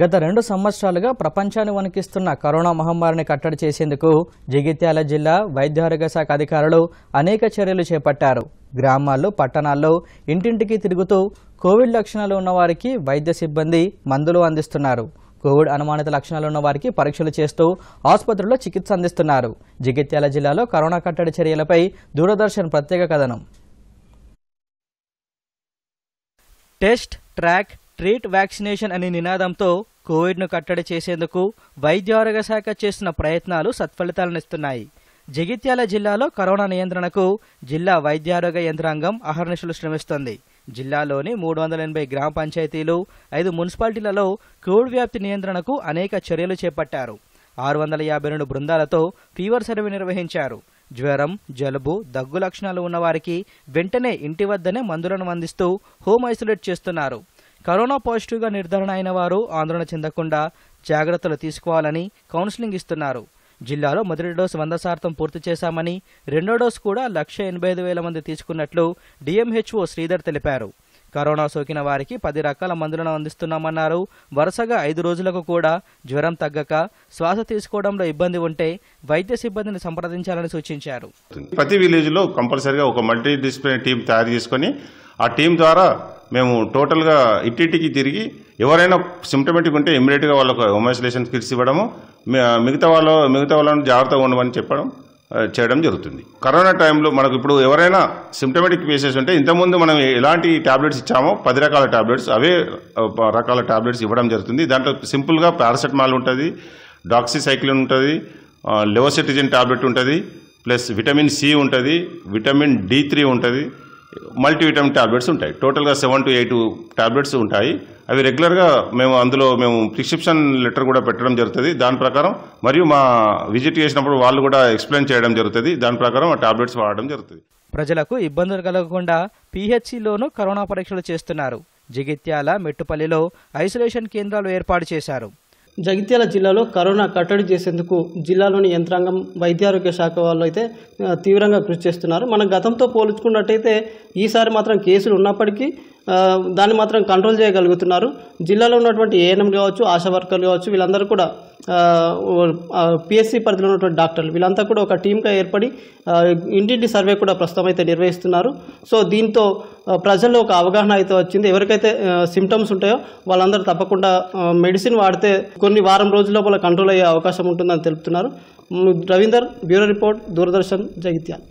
గత రెండు సంవత్సరాలుగా ప్రపంచాన్ని వణికిస్తున్న కరోనా మహమ్మారిని కట్టడి చేసేందుకు జగిత్యాల జిల్లా వైద్యారోగ్య శాఖ అధికారులు అనేక చర్యలు చేపట్టారు గ్రామాల్లో పట్టణాల్లో ఇంటింటికి తిరుగుతూ కోవిడ్ లక్షణాలు ఉన్నవారికి వైద్య సిబ్బంది మందులు అందిస్తున్నారు కోవిడ్ అనుమానిత లక్షణాలు ఉన్న వారికి పరీక్షలు చేస్తూ ఆసుపత్రుల్లో చికిత్స అందిస్తున్నారు జగిత్యాల జిల్లాలో కరోనా కట్టడి చర్యలపై దూరదర్శన్ ప్రత్యేక కథనం టెస్ట్ ట్రాక్ స్ట్రీట్ వ్యాక్సినేషన్ అనే నినాదంతో కోవిడ్ను కట్టడి చేసేందుకు వైద్యారోగ్య శాఖ చేస్తున్న ప్రయత్నాలు సత్ఫలితాలనిస్తున్నాయి జగిత్యాల జిల్లాలో కరోనా నియంత్రణకు జిల్లా వైద్యారోగ్య యంత్రాంగం అహర్నిశలు శ్రమిస్తోంది జిల్లాలోని మూడు వందల ఎనభై గ్రామ పంచాయతీలు ఐదు మున్సిపాలిటీలలో కోవిడ్ వ్యాప్తి నియంత్రణకు అనేక చర్యలు చేపట్టారు ఆరు వందల యాభై రెండు బృందాలతో ఫీవర్ సర్వే నిర్వహించారు జ్వరం జలుబు దగ్గు లక్షణాలు ఉన్నవారికి వెంటనే ఇంటి వద్దనే మందులను అందిస్తూ హోమ్ ఐసోలేట్ చేస్తున్నారు కరోనా పాజిటివ్గా నిర్ధారణ అయిన వారు ఆందోళన చెందకుండా జాగ్రత్తలు తీసుకోవాలని కౌన్సిలింగ్ ఇస్తున్నారు జిల్లాలో మొదటి డోసు వంద శాతం పూర్తి చేశామని రెండో డోసు కూడా లక్ష ఎనభై ఐదు వేల మంది తీసుకున్నట్లు డిఎంహెచ్ఓ శ్రీధర్ తెలిపారు కరోనా సోకిన వారికి పది రకాల మందులను అందిస్తున్నామన్నారు వరుసగా ఐదు రోజులకు కూడా జ్వరం తగ్గక శ్వాస తీసుకోవడంలో ఇబ్బంది ఉంటే వైద్య సిబ్బందిని సంప్రదించాలని సూచించారు ప్రతి విలేజ్లో కంపల్సరిగా ఒక మల్టీ డిసిప్లినరీ టీం తయారు చేసుకుని ఆ టీం ద్వారా మేము టోటల్గా ఇటీటికి తిరిగి ఎవరైనా సిమ్టమేటిక్ ఉంటే ఇమీడియట్గా వాళ్ళకు హోమోసిలేషన్ కిట్స్ ఇవ్వడము మిగతా వాళ్ళు మిగతా వాళ్ళని జాగ్రత్తగా ఉండమని చెప్పడం చేయడం జరుగుతుంది కరోనా టైంలో మనకు ఇప్పుడు ఎవరైనా సిమ్టమేటిక్ కేసెస్ ఉంటే ఇంతకుముందు మనం ఎలాంటి ట్యాబ్లెట్స్ ఇచ్చామో పది రకాల ట్యాబ్లెట్స్ అవే రకాల ట్యాబ్లెట్స్ ఇవ్వడం జరుగుతుంది దాంట్లో సింపుల్గా పారాసెటమాల్ ఉంటుంది డాక్సిసైక్లిన్ ఉంటుంది లెవోసిటిజన్ ట్యాబ్లెట్ ఉంటుంది ప్లస్ విటమిన్ సి ఉంటుంది విటమిన్ డి త్రీ ఉంటుంది మల్టీవిటమిన్ ట్యాబ్లెట్స్ ఉంటాయి టోటల్గా సెవెన్ టు ఎయిట్ టాబ్లెట్స్ ఉంటాయి అవి రెగ్యులర్గా మేము అందులో మేము ప్రిస్క్రిప్షన్ లెటర్ కూడా పెట్టడం జరుగుతుంది దాని ప్రకారం మరియు మా విజిట్ చేసినప్పుడు వాళ్ళు కూడా ఎక్స్ప్లెయిన్ చేయడం జరుగుతుంది దాని ప్రకారం ఆ టాబ్లెట్స్ వాడడం జరుగుతుంది ప్రజలకు ఇబ్బందులు కలగకుండా పీహెచ్సిలోనూ కరోనా పరీక్షలు చేస్తున్నారు జగిత్యాల మెట్టుపల్లిలో ఐసోలేషన్ కేంద్రాలు ఏర్పాటు చేశారు జగిత్యాల జిల్లాలో కరోనా కట్టడి చేసేందుకు జిల్లాలోని యంత్రాంగం వైద్యారోగ్య శాఖ వాళ్ళు అయితే తీవ్రంగా కృషి చేస్తున్నారు మనం గతంతో పోల్చుకున్నట్టయితే ఈసారి మాత్రం కేసులు ఉన్నప్పటికీ దాన్ని మాత్రం కంట్రోల్ చేయగలుగుతున్నారు జిల్లాలో ఉన్నటువంటి ఏఎన్ఎం కావచ్చు ఆశా వర్కర్లు కావచ్చు వీళ్ళందరూ కూడా పిఎస్సి పరిధిలో ఉన్నటువంటి డాక్టర్లు వీళ్ళంతా కూడా ఒక టీమ్గా ఏర్పడి ఇంటింటి సర్వే కూడా ప్రస్తుతం అయితే నిర్వహిస్తున్నారు సో దీంతో ప్రజల్లో ఒక అవగాహన అయితే వచ్చింది ఎవరికైతే సిమ్టమ్స్ ఉంటాయో వాళ్ళందరూ తప్పకుండా మెడిసిన్ వాడితే కొన్ని వారం రోజుల లోపల కంట్రోల్ అయ్యే అవకాశం ఉంటుందని తెలుపుతున్నారు రవీందర్ బ్యూరో రిపోర్ట్ దూరదర్శన్ జగిత్యాల్